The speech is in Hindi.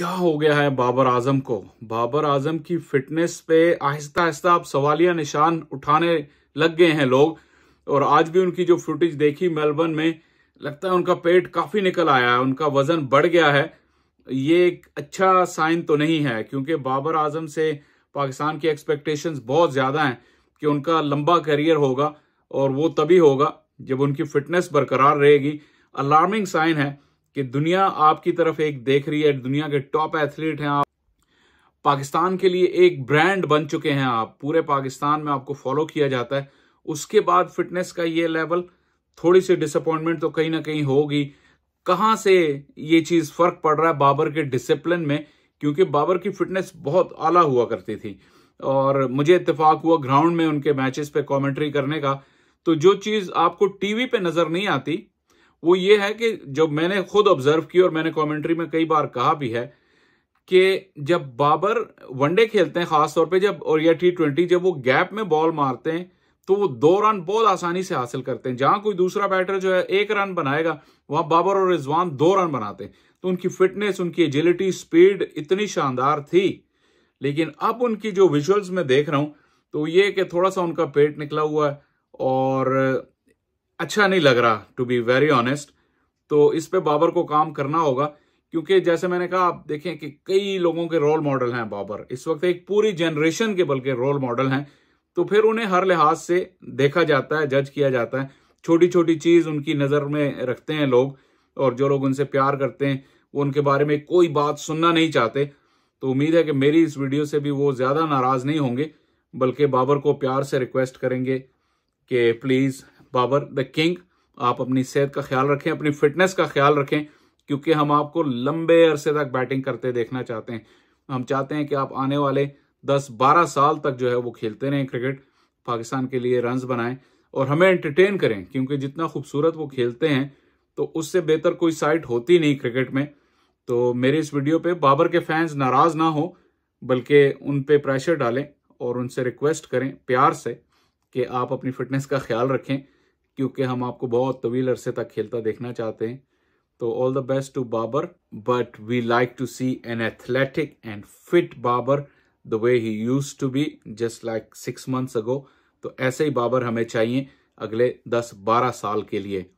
क्या हो गया है बाबर आजम को बाबर आजम की फिटनेस पे आहिस्ता आहिस्ता आप सवालिया निशान उठाने लग गए हैं लोग और आज भी उनकी जो फुटेज देखी मेलबर्न में लगता है उनका पेट काफी निकल आया है उनका वजन बढ़ गया है ये एक अच्छा साइन तो नहीं है क्योंकि बाबर आजम से पाकिस्तान की एक्सपेक्टेशन बहुत ज़्यादा हैं कि उनका लंबा करियर होगा और वो तभी होगा जब उनकी फिटनेस बरकरार रहेगी अलार्मिंग साइन है कि दुनिया आपकी तरफ एक देख रही है दुनिया के टॉप एथलीट हैं आप पाकिस्तान के लिए एक ब्रांड बन चुके हैं आप पूरे पाकिस्तान में आपको फॉलो किया जाता है उसके बाद फिटनेस का ये लेवल थोड़ी सी डिसअपॉइंटमेंट तो कहीं ना कहीं होगी कहाँ से ये चीज़ फ़र्क पड़ रहा है बाबर के डिसिप्लिन में क्योंकि बाबर की फिटनेस बहुत आला हुआ करती थी और मुझे इतफाक हुआ ग्राउंड में उनके मैचेस पे कमेंट्री करने का तो जो चीज़ आपको टीवी पे नज़र नहीं आती वो ये है कि जब मैंने खुद ऑब्जर्व किया और मैंने कमेंट्री में कई बार कहा भी है कि जब बाबर वनडे खेलते हैं खासतौर पे जब और या टी ट्वेंटी जब वो गैप में बॉल मारते हैं तो वो दो रन बहुत आसानी से हासिल करते हैं जहां कोई दूसरा बैटर जो है एक रन बनाएगा वहां बाबर और रिजवान दो रन बनाते हैं तो उनकी फिटनेस उनकी एजिलिटी स्पीड इतनी शानदार थी लेकिन अब उनकी जो विजुअल्स में देख रहा हूं तो ये कि थोड़ा सा उनका पेट निकला हुआ है और अच्छा नहीं लग रहा टू बी वेरी ऑनेस्ट तो इस पे बाबर को काम करना होगा क्योंकि जैसे मैंने कहा आप देखें कि कई लोगों के रोल मॉडल हैं बाबर इस वक्त एक पूरी जनरेशन के बल्कि रोल मॉडल हैं तो फिर उन्हें हर लिहाज से देखा जाता है जज किया जाता है छोटी छोटी चीज़ उनकी नज़र में रखते हैं लोग और जो लोग उनसे प्यार करते हैं वो उनके बारे में कोई बात सुनना नहीं चाहते तो उम्मीद है कि मेरी इस वीडियो से भी वो ज़्यादा नाराज़ नहीं होंगे बल्कि बाबर को प्यार से रिक्वेस्ट करेंगे कि प्लीज़ बाबर द किंग आप अपनी सेहत का ख्याल रखें अपनी फिटनेस का ख्याल रखें क्योंकि हम आपको लंबे अरसे तक बैटिंग करते देखना चाहते हैं हम चाहते हैं कि आप आने वाले 10-12 साल तक जो है वो खेलते रहें क्रिकेट पाकिस्तान के लिए रन बनाएं और हमें एंटरटेन करें क्योंकि जितना खूबसूरत वो खेलते हैं तो उससे बेहतर कोई साइट होती नहीं क्रिकेट में तो मेरे इस वीडियो पे बाबर के फैंस नाराज़ ना हो बल्कि उन पे प्रेशर डालें और उनसे रिक्वेस्ट करें प्यार से कि आप अपनी फिटनेस का ख्याल रखें क्योंकि हम आपको बहुत तवील अरसे तक खेलता देखना चाहते हैं तो all the best to Babar but we like to see an athletic and fit Babar the way he used to be just like six months ago तो ऐसे ही बाबर हमें चाहिए अगले दस बारह साल के लिए